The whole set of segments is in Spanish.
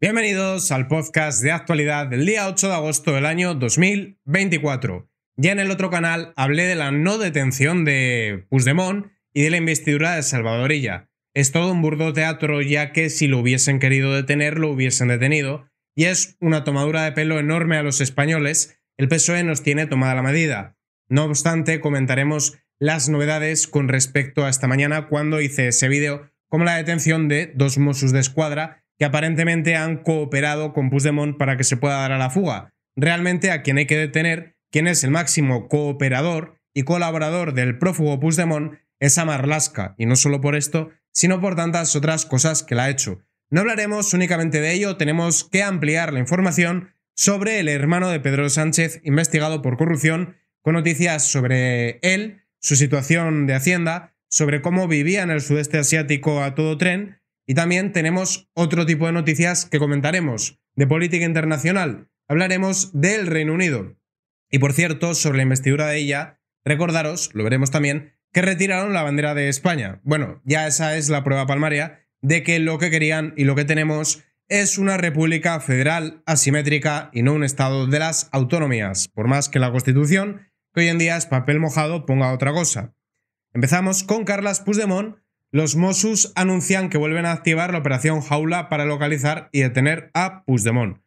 Bienvenidos al podcast de actualidad del día 8 de agosto del año 2024. Ya en el otro canal hablé de la no detención de Puigdemont y de la investidura de Salvadorilla. Es todo un burdo teatro ya que si lo hubiesen querido detener lo hubiesen detenido y es una tomadura de pelo enorme a los españoles. El PSOE nos tiene tomada la medida. No obstante, comentaremos las novedades con respecto a esta mañana cuando hice ese vídeo, como la detención de dos Mossos de Escuadra que aparentemente han cooperado con Puigdemont para que se pueda dar a la fuga. Realmente a quien hay que detener, quien es el máximo cooperador y colaborador del prófugo Puigdemont, es Amarlasca y no solo por esto, sino por tantas otras cosas que la ha hecho. No hablaremos únicamente de ello, tenemos que ampliar la información sobre el hermano de Pedro Sánchez investigado por corrupción, con noticias sobre él, su situación de Hacienda, sobre cómo vivía en el sudeste asiático a todo tren y también tenemos otro tipo de noticias que comentaremos de política internacional. Hablaremos del Reino Unido. Y por cierto, sobre la investidura de ella, recordaros, lo veremos también, que retiraron la bandera de España. Bueno, ya esa es la prueba palmaria de que lo que querían y lo que tenemos es una república federal asimétrica y no un estado de las autonomías, por más que la Constitución, que hoy en día es papel mojado, ponga otra cosa. Empezamos con Carlas Puigdemont, los Mossus anuncian que vuelven a activar la operación Jaula para localizar y detener a Puigdemont.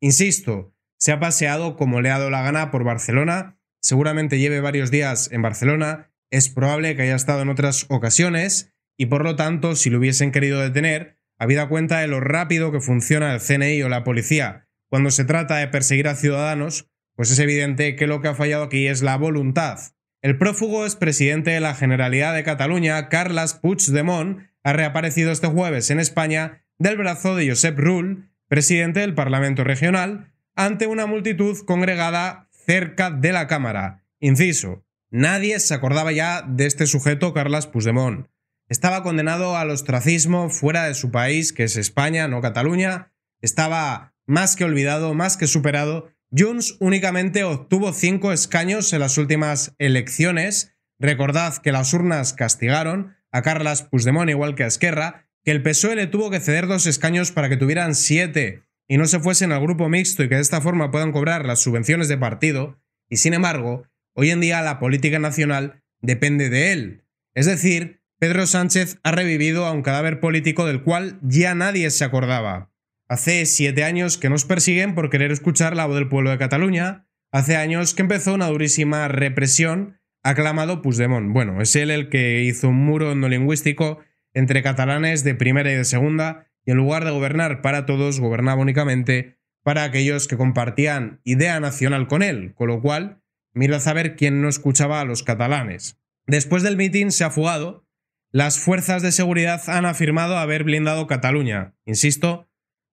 Insisto, se ha paseado como le ha dado la gana por Barcelona, seguramente lleve varios días en Barcelona, es probable que haya estado en otras ocasiones y por lo tanto, si lo hubiesen querido detener, habida cuenta de lo rápido que funciona el CNI o la policía cuando se trata de perseguir a ciudadanos, pues es evidente que lo que ha fallado aquí es la voluntad el prófugo expresidente de la Generalidad de Cataluña, Carles Puigdemont, ha reaparecido este jueves en España del brazo de Josep Rull, presidente del Parlamento Regional, ante una multitud congregada cerca de la Cámara. Inciso, nadie se acordaba ya de este sujeto, Carles Puigdemont. Estaba condenado al ostracismo fuera de su país, que es España, no Cataluña. Estaba más que olvidado, más que superado, jones únicamente obtuvo cinco escaños en las últimas elecciones. Recordad que las urnas castigaron a Carles Puigdemont igual que a Esquerra, que el PSOE le tuvo que ceder dos escaños para que tuvieran siete y no se fuesen al grupo mixto y que de esta forma puedan cobrar las subvenciones de partido, y sin embargo, hoy en día la política nacional depende de él. Es decir, Pedro Sánchez ha revivido a un cadáver político del cual ya nadie se acordaba. Hace siete años que nos persiguen por querer escuchar la voz del pueblo de Cataluña. Hace años que empezó una durísima represión aclamado Puigdemont. Bueno, es él el que hizo un muro no lingüístico entre catalanes de primera y de segunda y en lugar de gobernar para todos, gobernaba únicamente para aquellos que compartían idea nacional con él, con lo cual mira a saber quién no escuchaba a los catalanes. Después del mitin se ha fugado. Las fuerzas de seguridad han afirmado haber blindado Cataluña. Insisto,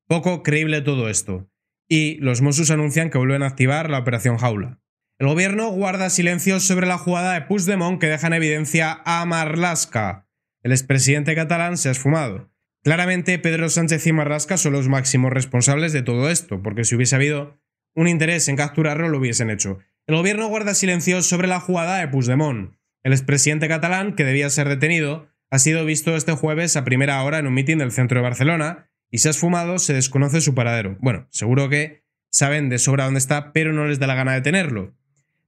poco creíble todo esto. Y los Mossos anuncian que vuelven a activar la operación Jaula. El gobierno guarda silencio sobre la jugada de Puigdemont que deja en evidencia a Marlaska. El expresidente catalán se ha esfumado. Claramente Pedro Sánchez y Marlaska son los máximos responsables de todo esto, porque si hubiese habido un interés en capturarlo lo hubiesen hecho. El gobierno guarda silencio sobre la jugada de Puigdemont. El expresidente catalán, que debía ser detenido, ha sido visto este jueves a primera hora en un mitin del centro de Barcelona, y si has fumado, se desconoce su paradero. Bueno, seguro que saben de sobra dónde está, pero no les da la gana de tenerlo.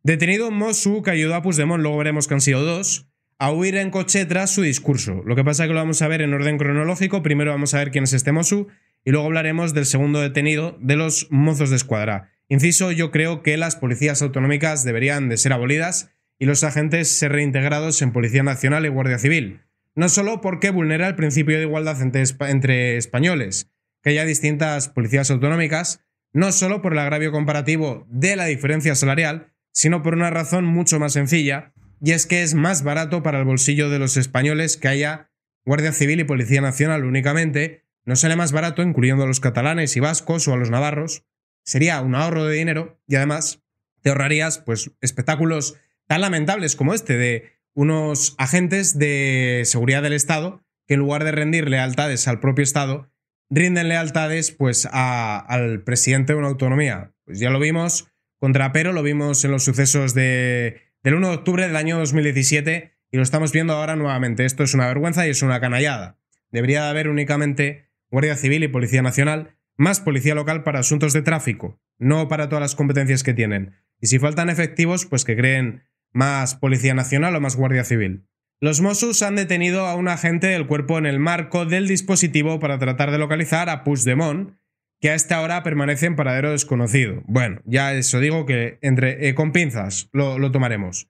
Detenido Mosu, que ayudó a Puigdemont, luego veremos que han sido dos, a huir en coche tras su discurso. Lo que pasa es que lo vamos a ver en orden cronológico. Primero vamos a ver quién es este Mosu y luego hablaremos del segundo detenido de los mozos de escuadra. Inciso, yo creo que las policías autonómicas deberían de ser abolidas y los agentes ser reintegrados en Policía Nacional y Guardia Civil. No solo porque vulnera el principio de igualdad entre, españoles, que haya distintas policías autonómicas, no solo por el agravio comparativo de la diferencia salarial, sino por una razón mucho más sencilla, y es que es más barato para el bolsillo de los españoles que haya Guardia Civil y Policía Nacional únicamente, no sale más barato incluyendo a los catalanes y vascos o a los navarros, sería un ahorro de dinero y además te ahorrarías pues espectáculos tan lamentables como este de unos agentes de seguridad del Estado que en lugar de rendir lealtades al propio Estado, rinden lealtades pues, al presidente de una autonomía. Pues ya lo vimos contra Pero, lo vimos en los sucesos de, del 1 de octubre del año 2017 y lo estamos viendo ahora nuevamente. Esto es una vergüenza y es una canallada. Debería haber únicamente Guardia Civil y Policía Nacional, más Policía Local para asuntos de tráfico, no para todas las competencias que tienen. Y si faltan efectivos, pues que creen más Policía Nacional o más Guardia Civil. Los Mossos han detenido a un agente del cuerpo en el marco del dispositivo para tratar de localizar a Puigdemont, que a esta hora permanece en paradero desconocido. Bueno, ya eso digo que entre eh, con pinzas lo, lo tomaremos.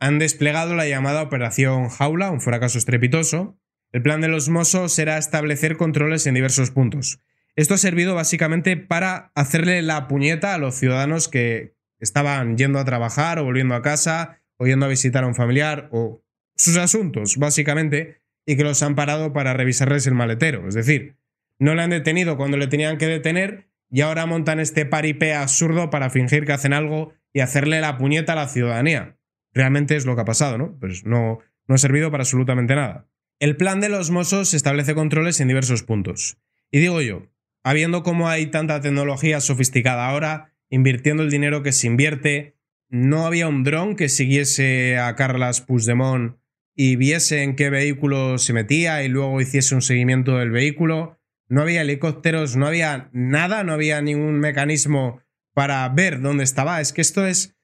Han desplegado la llamada Operación Jaula, un fracaso estrepitoso. El plan de los Mossos será establecer controles en diversos puntos. Esto ha servido básicamente para hacerle la puñeta a los ciudadanos que, estaban yendo a trabajar o volviendo a casa o yendo a visitar a un familiar o sus asuntos, básicamente, y que los han parado para revisarles el maletero. Es decir, no le han detenido cuando le tenían que detener y ahora montan este paripé absurdo para fingir que hacen algo y hacerle la puñeta a la ciudadanía. Realmente es lo que ha pasado, ¿no? Pues no, no ha servido para absolutamente nada. El plan de los Mossos establece controles en diversos puntos. Y digo yo, habiendo como hay tanta tecnología sofisticada ahora, invirtiendo el dinero que se invierte. No había un dron que siguiese a Carlas Pusdemont y viese en qué vehículo se metía y luego hiciese un seguimiento del vehículo. No había helicópteros, no había nada, no había ningún mecanismo para ver dónde estaba. Es que esto es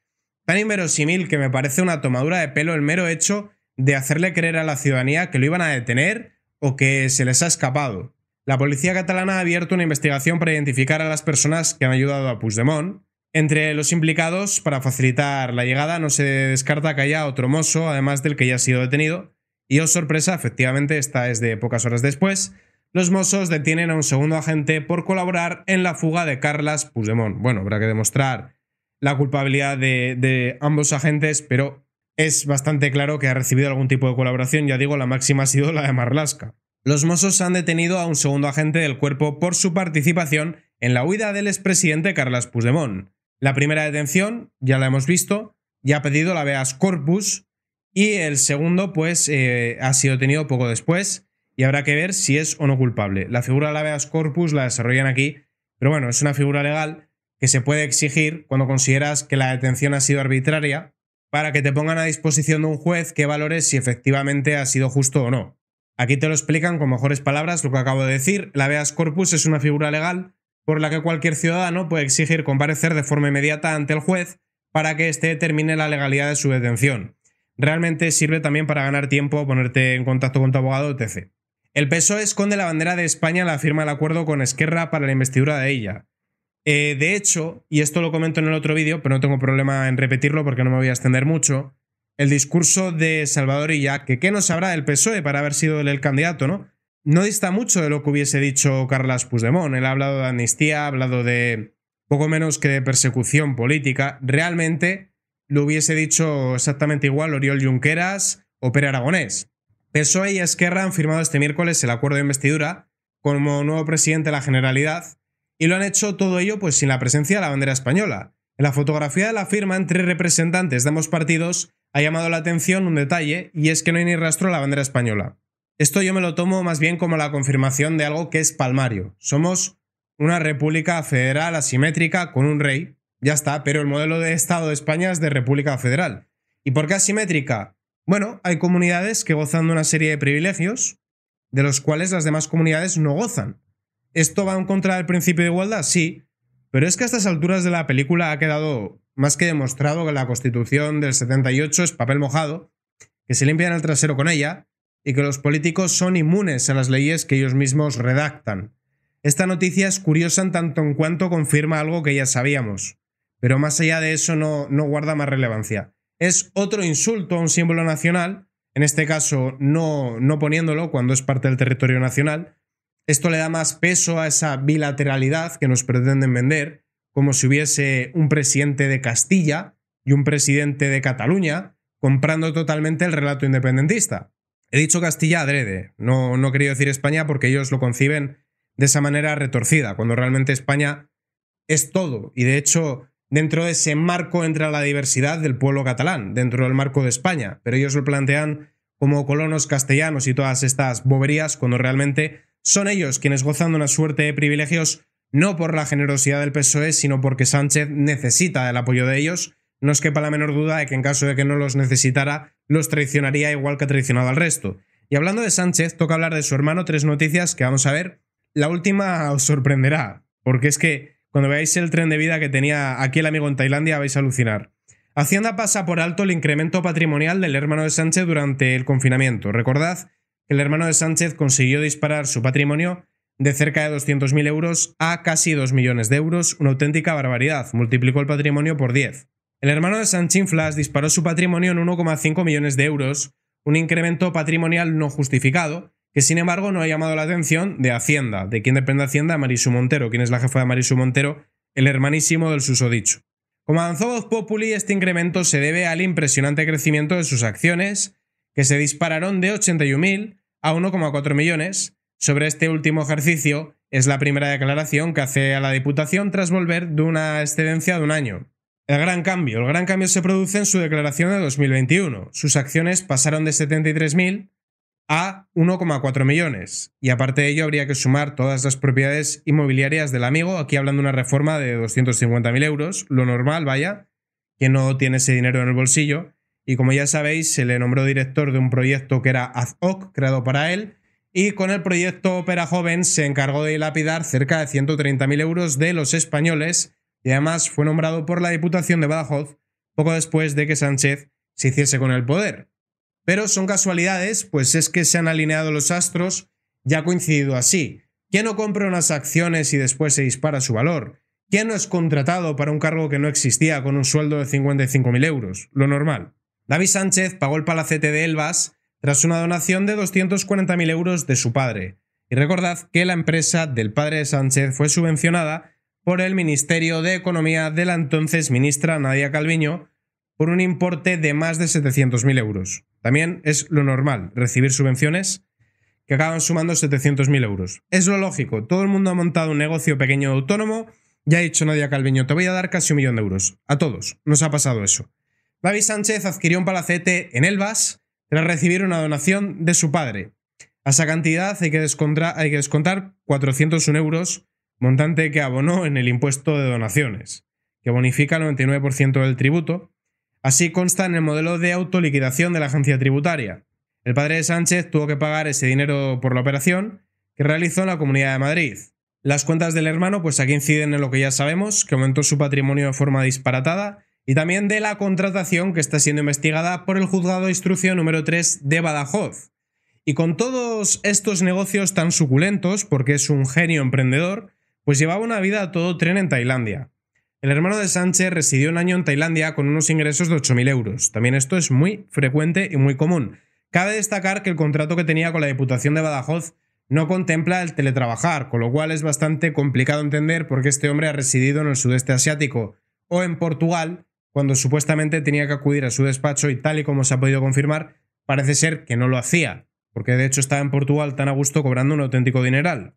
tan inverosímil que me parece una tomadura de pelo el mero hecho de hacerle creer a la ciudadanía que lo iban a detener o que se les ha escapado. La policía catalana ha abierto una investigación para identificar a las personas que han ayudado a Puigdemont. Entre los implicados, para facilitar la llegada, no se descarta que haya otro mozo, además del que ya ha sido detenido. Y os oh sorpresa, efectivamente, esta es de pocas horas después. Los mozos detienen a un segundo agente por colaborar en la fuga de Carlas Puigdemont. Bueno, habrá que demostrar la culpabilidad de, de ambos agentes, pero es bastante claro que ha recibido algún tipo de colaboración. Ya digo, la máxima ha sido la de Marlaska. Los Mossos han detenido a un segundo agente del cuerpo por su participación en la huida del expresidente Carles Puigdemont. La primera detención, ya la hemos visto, ya ha pedido la veas corpus y el segundo pues eh, ha sido detenido poco después y habrá que ver si es o no culpable. La figura de la veas corpus la desarrollan aquí, pero bueno, es una figura legal que se puede exigir cuando consideras que la detención ha sido arbitraria para que te pongan a disposición de un juez que valore si efectivamente ha sido justo o no. Aquí te lo explican con mejores palabras lo que acabo de decir. La habeas corpus es una figura legal por la que cualquier ciudadano puede exigir comparecer de forma inmediata ante el juez para que éste determine la legalidad de su detención. Realmente sirve también para ganar tiempo, ponerte en contacto con tu abogado, etc. El PSOE esconde la bandera de España la firma del acuerdo con Esquerra para la investidura de ella. Eh, de hecho, y esto lo comento en el otro vídeo, pero no tengo problema en repetirlo porque no me voy a extender mucho, el discurso de Salvador que ¿Qué nos sabrá el PSOE para haber sido el candidato, no? No dista mucho de lo que hubiese dicho Carles Puigdemont. Él ha hablado de amnistía, ha hablado de poco menos que de persecución política. Realmente lo hubiese dicho exactamente igual Oriol Junqueras o Pere Aragonés. PSOE y Esquerra han firmado este miércoles el acuerdo de investidura como nuevo presidente de la Generalidad y lo han hecho todo ello pues sin la presencia de la bandera española. En la fotografía de la firma entre representantes de ambos partidos ha llamado la atención un detalle y es que no hay ni rastro de la bandera española. Esto yo me lo tomo más bien como la confirmación de algo que es palmario. Somos una república federal asimétrica con un rey, ya está, pero el modelo de Estado de España es de república federal. ¿Y por qué asimétrica? Bueno, hay comunidades que gozan de una serie de privilegios de los cuales las demás comunidades no gozan. ¿Esto va en contra del principio de igualdad? Sí, pero es que a estas alturas de la película ha quedado más que demostrado que la Constitución del 78 es papel mojado, que se limpian el trasero con ella y que los políticos son inmunes a las leyes que ellos mismos redactan. Esta noticia es curiosa en tanto en cuanto confirma algo que ya sabíamos, pero más allá de eso no, guarda más relevancia. Es otro insulto a un símbolo nacional, en este caso no, no poniéndolo cuando es parte del territorio nacional. Esto le da más peso a esa bilateralidad que nos pretenden vender como si hubiese un presidente de Castilla y un presidente de Cataluña comprando totalmente el relato independentista. He dicho Castilla adrede, no, no quería decir España porque ellos lo conciben de esa manera retorcida, cuando realmente España es todo y de hecho dentro de ese marco entra la diversidad del pueblo catalán, dentro del marco de España, pero ellos lo plantean como colonos castellanos y todas estas boberías, cuando realmente son ellos quienes gozan de una suerte de privilegios no por la generosidad del PSOE, sino porque Sánchez necesita el apoyo de ellos. No es quepa la menor duda de que en caso de que no los necesitara, los traicionaría igual que ha traicionado al resto. Y hablando de Sánchez, toca hablar de su hermano, tres noticias que vamos a ver. La última os sorprenderá, porque es que cuando veáis el tren de vida que tenía aquí el amigo en Tailandia vais a alucinar. Hacienda pasa por alto el incremento patrimonial del hermano de Sánchez durante el confinamiento. Recordad que el hermano de Sánchez consiguió disparar su patrimonio de cerca de 200.000 euros a casi 2 millones de euros, una auténtica barbaridad, multiplicó el patrimonio por 10. El hermano de Sanchinflas disparó su patrimonio en 1,5 millones de euros, un incremento patrimonial no justificado, que sin embargo no ha llamado la atención de Hacienda, de quien depende Hacienda, Marisu Montero, quien es la jefa de Marisu Montero, el hermanísimo del susodicho. Como avanzó Voz Populi, este incremento se debe al impresionante crecimiento de sus acciones, que se dispararon de 81.000 a 1,4 millones, sobre este último ejercicio, es la primera declaración que hace a la Diputación tras volver de una excedencia de un año. El gran cambio. El gran cambio se produce en su declaración de 2021. Sus acciones pasaron de 73.000 a 1,4 millones. Y aparte de ello, habría que sumar todas las propiedades inmobiliarias del amigo, aquí hablando de una reforma de 250.000 euros, lo normal, vaya, que no tiene ese dinero en el bolsillo. Y como ya sabéis, se le nombró director de un proyecto que era hoc creado para él, y con el proyecto Opera Joven se encargó de dilapidar cerca de 130.000 euros de los españoles y además fue nombrado por la Diputación de Badajoz poco después de que Sánchez se hiciese con el poder. Pero son casualidades, pues es que se han alineado los astros, ya ha coincidido así. ¿Quién no compra unas acciones y después se dispara su valor? ¿Quién no es contratado para un cargo que no existía con un sueldo de 55.000 euros? Lo normal. David Sánchez pagó el palacete de Elvas tras una donación de 240.000 euros de su padre. Y recordad que la empresa del padre de Sánchez fue subvencionada por el Ministerio de Economía de la entonces ministra Nadia Calviño por un importe de más de 700.000 euros. También es lo normal recibir subvenciones que acaban sumando 700.000 euros. Es lo lógico, todo el mundo ha montado un negocio pequeño autónomo ya ha dicho Nadia Calviño, te voy a dar casi un millón de euros. A todos, nos ha pasado eso. David Sánchez adquirió un palacete en Elvas tras recibir una donación de su padre. A esa cantidad hay que, descontar, hay 401 euros, montante que abonó en el impuesto de donaciones, que bonifica el 99% del tributo. Así consta en el modelo de autoliquidación de la agencia tributaria. El padre de Sánchez tuvo que pagar ese dinero por la operación que realizó en la Comunidad de Madrid. Las cuentas del hermano, pues aquí inciden en lo que ya sabemos, que aumentó su patrimonio de forma disparatada y también de la contratación que está siendo investigada por el juzgado de instrucción número 3 de Badajoz. Y con todos estos negocios tan suculentos, porque es un genio emprendedor, pues llevaba una vida a todo tren en Tailandia. El hermano de Sánchez residió un año en Tailandia con unos ingresos de 8.000 euros. También esto es muy frecuente y muy común. Cabe destacar que el contrato que tenía con la Diputación de Badajoz no contempla el teletrabajar, con lo cual es bastante complicado entender por qué este hombre ha residido en el sudeste asiático o en Portugal cuando supuestamente tenía que acudir a su despacho y tal y como se ha podido confirmar, parece ser que no lo hacía, porque de hecho estaba en Portugal tan a gusto cobrando un auténtico dineral.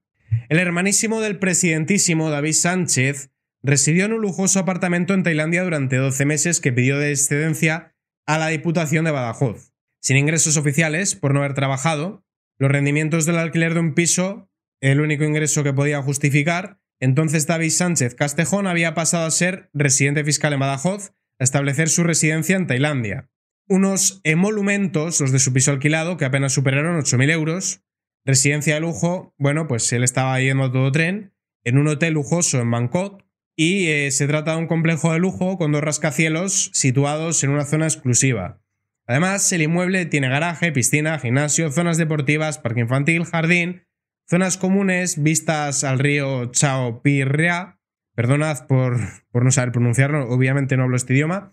El hermanísimo del presidentísimo David Sánchez residió en un lujoso apartamento en Tailandia durante 12 meses que pidió de excedencia a la Diputación de Badajoz. Sin ingresos oficiales, por no haber trabajado, los rendimientos del alquiler de un piso, el único ingreso que podía justificar, entonces David Sánchez Castejón había pasado a ser residente fiscal en Badajoz a establecer su residencia en Tailandia. Unos emolumentos, los de su piso alquilado, que apenas superaron 8.000 euros. Residencia de lujo, bueno, pues él estaba yendo a todo tren, en un hotel lujoso en Bangkok, y eh, se trata de un complejo de lujo con dos rascacielos situados en una zona exclusiva. Además, el inmueble tiene garaje, piscina, gimnasio, zonas deportivas, parque infantil, jardín, zonas comunes, vistas al río Chao Pirrea Perdonad por, por no saber pronunciarlo, obviamente no hablo este idioma.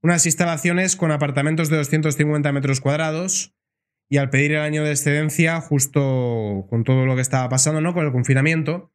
Unas instalaciones con apartamentos de 250 metros cuadrados y al pedir el año de excedencia, justo con todo lo que estaba pasando, ¿no? Con el confinamiento,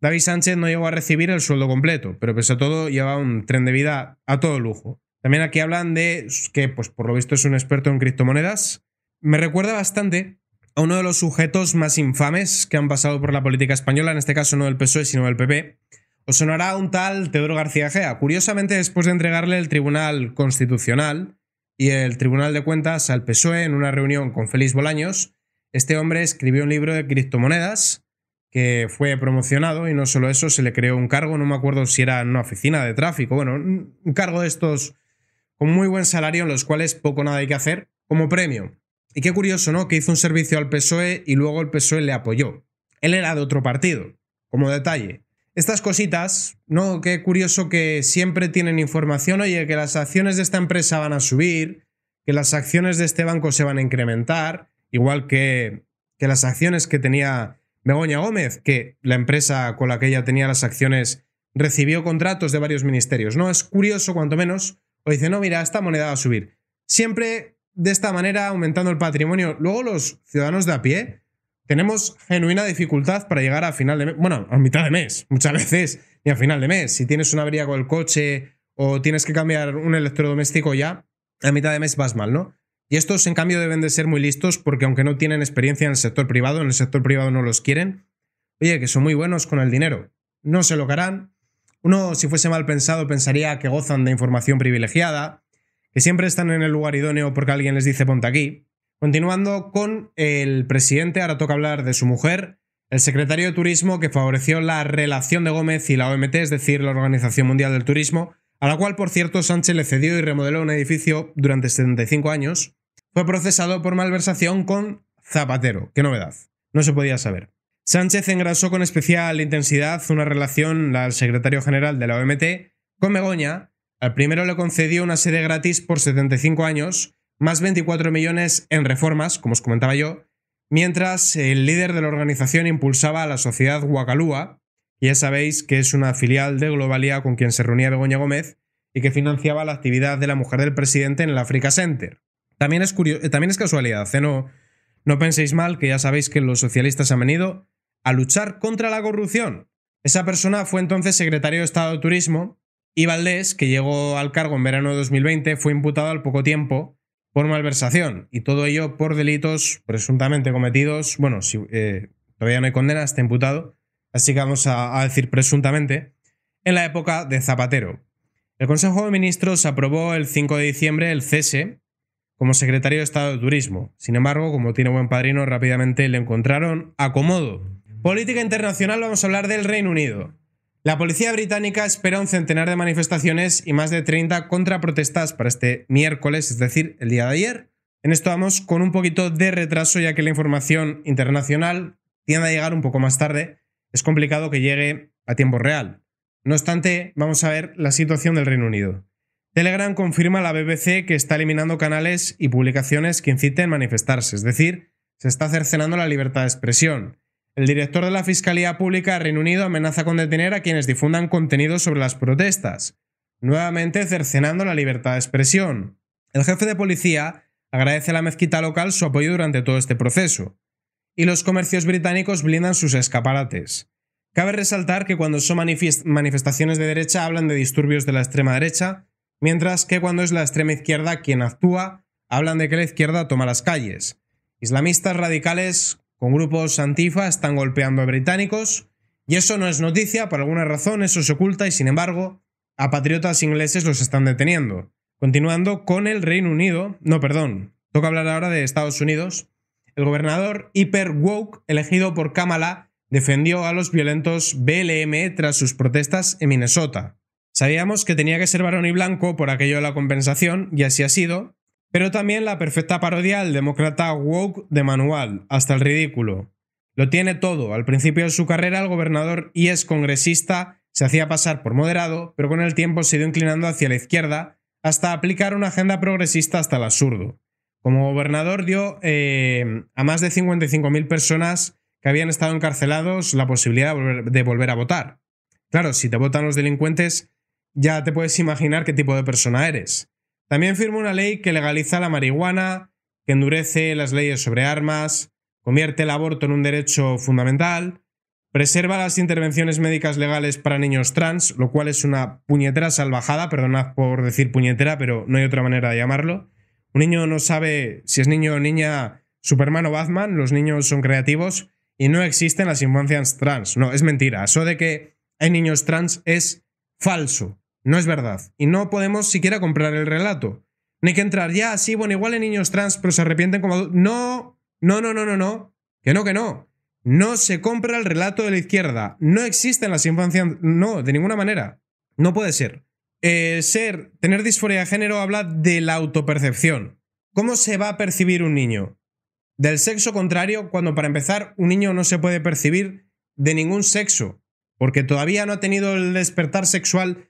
David Sánchez no llegó a recibir el sueldo completo, pero pese a todo llevaba un tren de vida a todo lujo. También aquí hablan de que, pues por lo visto es un experto en criptomonedas. Me recuerda bastante a uno de los sujetos más infames que han pasado por la política española, en este caso no del PSOE, sino del PP, os sonará un tal Teodoro García Gea. Curiosamente, después de entregarle el Tribunal Constitucional y el Tribunal de Cuentas al PSOE en una reunión con Félix Bolaños, este hombre escribió un libro de criptomonedas que fue promocionado y no solo eso, se le creó un cargo, no me acuerdo si era una oficina de tráfico, bueno, un cargo de estos con muy buen salario en los cuales poco nada hay que hacer como premio. Y qué curioso, ¿no? Que hizo un servicio al PSOE y luego el PSOE le apoyó. Él era de otro partido, como detalle. Estas cositas, ¿no? Qué curioso que siempre tienen información, oye, que las acciones de esta empresa van a subir, que las acciones de este banco se van a incrementar, igual que, que las acciones que tenía Begoña Gómez, que la empresa con la que ella tenía las acciones recibió contratos de varios ministerios, ¿no? Es curioso, cuanto menos, o dice, no, mira, esta moneda va a subir. Siempre de esta manera aumentando el patrimonio. Luego los ciudadanos de a pie tenemos genuina dificultad para llegar a final de mes, bueno, a mitad de mes, muchas veces, y a final de mes. Si tienes una avería con el coche o tienes que cambiar un electrodoméstico ya, a mitad de mes vas mal, ¿no? Y estos, en cambio, deben de ser muy listos porque aunque no tienen experiencia en el sector privado, en el sector privado no los quieren, oye, que son muy buenos con el dinero, no se lo harán. Uno, si fuese mal pensado, pensaría que gozan de información privilegiada, que siempre están en el lugar idóneo porque alguien les dice ponte aquí, Continuando con el presidente, ahora toca hablar de su mujer, el secretario de Turismo que favoreció la relación de Gómez y la OMT, es decir, la Organización Mundial del Turismo, a la cual, por cierto, Sánchez le cedió y remodeló un edificio durante 75 años, fue procesado por malversación con Zapatero. ¡Qué novedad! No se podía saber. Sánchez engrasó con especial intensidad una relación al secretario general de la OMT con Begoña. Al primero le concedió una sede gratis por 75 años más 24 millones en reformas, como os comentaba yo, mientras el líder de la organización impulsaba a la sociedad y ya sabéis que es una filial de Globalía con quien se reunía Begoña Gómez y que financiaba la actividad de la mujer del presidente en el Africa Center. También es, eh, también es casualidad, ¿eh? no, no penséis mal que ya sabéis que los socialistas han venido a luchar contra la corrupción. Esa persona fue entonces secretario de Estado de Turismo y Valdés, que llegó al cargo en verano de 2020, fue imputado al poco tiempo por malversación y todo ello por delitos presuntamente cometidos. Bueno, si, eh, todavía no hay condena, está imputado, así que vamos a, a decir presuntamente, en la época de Zapatero. El Consejo de Ministros aprobó el 5 de diciembre el cese como secretario de Estado de Turismo. Sin embargo, como tiene buen padrino, rápidamente le encontraron acomodo. Política internacional, vamos a hablar del Reino Unido. La policía británica espera un centenar de manifestaciones y más de 30 contraprotestas para este miércoles, es decir, el día de ayer. En esto vamos con un poquito de retraso ya que la información internacional tiende a llegar un poco más tarde. Es complicado que llegue a tiempo real. No obstante, vamos a ver la situación del Reino Unido. Telegram confirma a la BBC que está eliminando canales y publicaciones que inciten a manifestarse, es decir, se está cercenando la libertad de expresión. El director de la Fiscalía Pública de Reino Unido amenaza con detener a quienes difundan contenido sobre las protestas, nuevamente cercenando la libertad de expresión. El jefe de policía agradece a la mezquita local su apoyo durante todo este proceso, y los comercios británicos blindan sus escaparates. Cabe resaltar que cuando son manifestaciones de derecha hablan de disturbios de la extrema derecha, mientras que cuando es la extrema izquierda quien actúa, hablan de que la izquierda toma las calles. Islamistas radicales con grupos antifa, están golpeando a británicos. Y eso no es noticia, por alguna razón eso se oculta y sin embargo a patriotas ingleses los están deteniendo. Continuando con el Reino Unido, no, perdón, toca hablar ahora de Estados Unidos. El gobernador hiper woke elegido por Kamala defendió a los violentos BLM tras sus protestas en Minnesota. Sabíamos que tenía que ser varón y blanco por aquello de la compensación y así ha sido, pero también la perfecta parodia al demócrata woke de Manuel, hasta el ridículo. Lo tiene todo. Al principio de su carrera, el gobernador y ex congresista se hacía pasar por moderado, pero con el tiempo se dio inclinando hacia la izquierda hasta aplicar una agenda progresista hasta el absurdo. Como gobernador dio eh, a más de 55.000 personas que habían estado encarcelados la posibilidad de volver a votar. Claro, si te votan los delincuentes, ya te puedes imaginar qué tipo de persona eres. También firmó una ley que legaliza la marihuana, que endurece las leyes sobre armas, convierte el aborto en un derecho fundamental, preserva las intervenciones médicas legales para niños trans, lo cual es una puñetera salvajada, perdonad por decir puñetera, pero no hay otra manera de llamarlo. Un niño no sabe si es niño o niña Superman o Batman, los niños son creativos y no existen las infancias trans. No, es mentira. Eso de que hay niños trans es falso. No es verdad, y no podemos siquiera comprar el relato. No hay que entrar ya, sí, bueno, igual en niños trans, pero se arrepienten como adultos. No, no, no, no, no, no. Que no, que no. No se compra el relato de la izquierda. No existen las infancias. No, de ninguna manera. No puede ser. Eh, ser, tener disforia de género habla de la autopercepción. ¿Cómo se va a percibir un niño? Del sexo contrario, cuando para empezar un niño no se puede percibir de ningún sexo, porque todavía no ha tenido el despertar sexual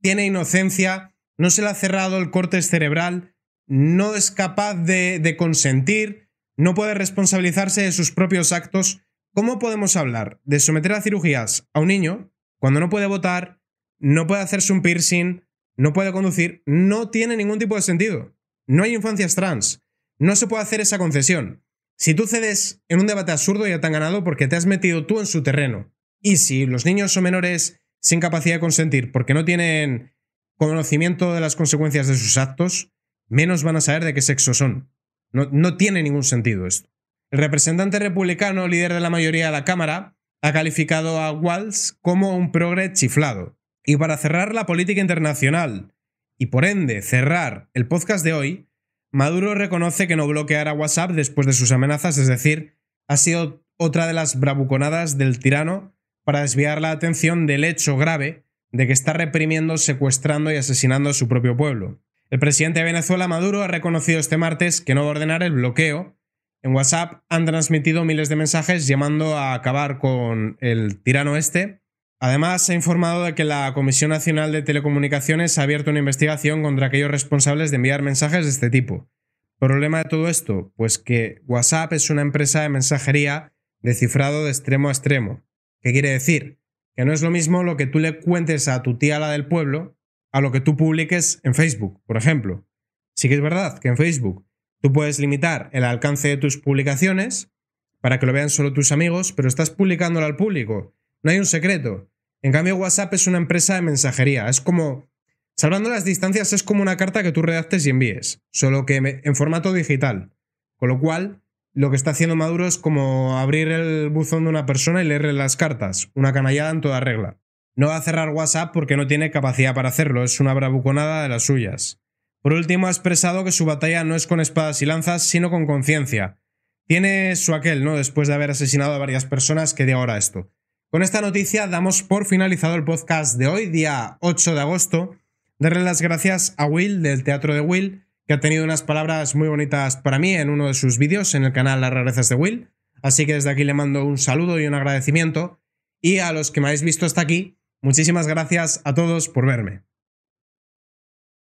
tiene inocencia, no se le ha cerrado el corte cerebral, no es capaz de, consentir, no puede responsabilizarse de sus propios actos. ¿Cómo podemos hablar de someter a cirugías a un niño cuando no puede votar, no puede hacerse un piercing, no puede conducir? No tiene ningún tipo de sentido. No hay infancias trans. No se puede hacer esa concesión. Si tú cedes en un debate absurdo ya te han ganado porque te has metido tú en su terreno. Y si los niños o menores sin capacidad de consentir porque no tienen conocimiento de las consecuencias de sus actos, menos van a saber de qué sexo son. No, no tiene ningún sentido esto. El representante republicano, líder de la mayoría de la Cámara, ha calificado a Walsh como un progre chiflado. Y para cerrar la política internacional y por ende cerrar el podcast de hoy, Maduro reconoce que no bloqueará WhatsApp después de sus amenazas, es decir, ha sido otra de las bravuconadas del tirano para desviar la atención del hecho grave de que está reprimiendo, secuestrando y asesinando a su propio pueblo. El presidente de Venezuela, Maduro, ha reconocido este martes que no va a ordenar el bloqueo. En WhatsApp han transmitido miles de mensajes llamando a acabar con el tirano este. Además, se ha informado de que la Comisión Nacional de Telecomunicaciones ha abierto una investigación contra aquellos responsables de enviar mensajes de este tipo. ¿Problema de todo esto? Pues que WhatsApp es una empresa de mensajería de cifrado de extremo a extremo. ¿Qué quiere decir? Que no es lo mismo lo que tú le cuentes a tu tía la del pueblo a lo que tú publiques en Facebook, por ejemplo. Sí que es verdad que en Facebook tú puedes limitar el alcance de tus publicaciones para que lo vean solo tus amigos, pero estás publicándolo al público. No hay un secreto. En cambio, WhatsApp es una empresa de mensajería. Es como, salvando las distancias, es como una carta que tú redactes y envíes, solo que en formato digital. Con lo cual, lo que está haciendo Maduro es como abrir el buzón de una persona y leerle las cartas, una canallada en toda regla. No va a cerrar WhatsApp porque no tiene capacidad para hacerlo, es una bravuconada de las suyas. Por último, ha expresado que su batalla no es con espadas y lanzas, sino con conciencia. Tiene su aquel, ¿no? Después de haber asesinado a varias personas, que de ahora esto. Con esta noticia damos por finalizado el podcast de hoy, día 8 de agosto. Darle las gracias a Will del Teatro de Will que ha tenido unas palabras muy bonitas para mí en uno de sus vídeos en el canal Las Rarezas de Will. Así que desde aquí le mando un saludo y un agradecimiento. Y a los que me habéis visto hasta aquí, muchísimas gracias a todos por verme.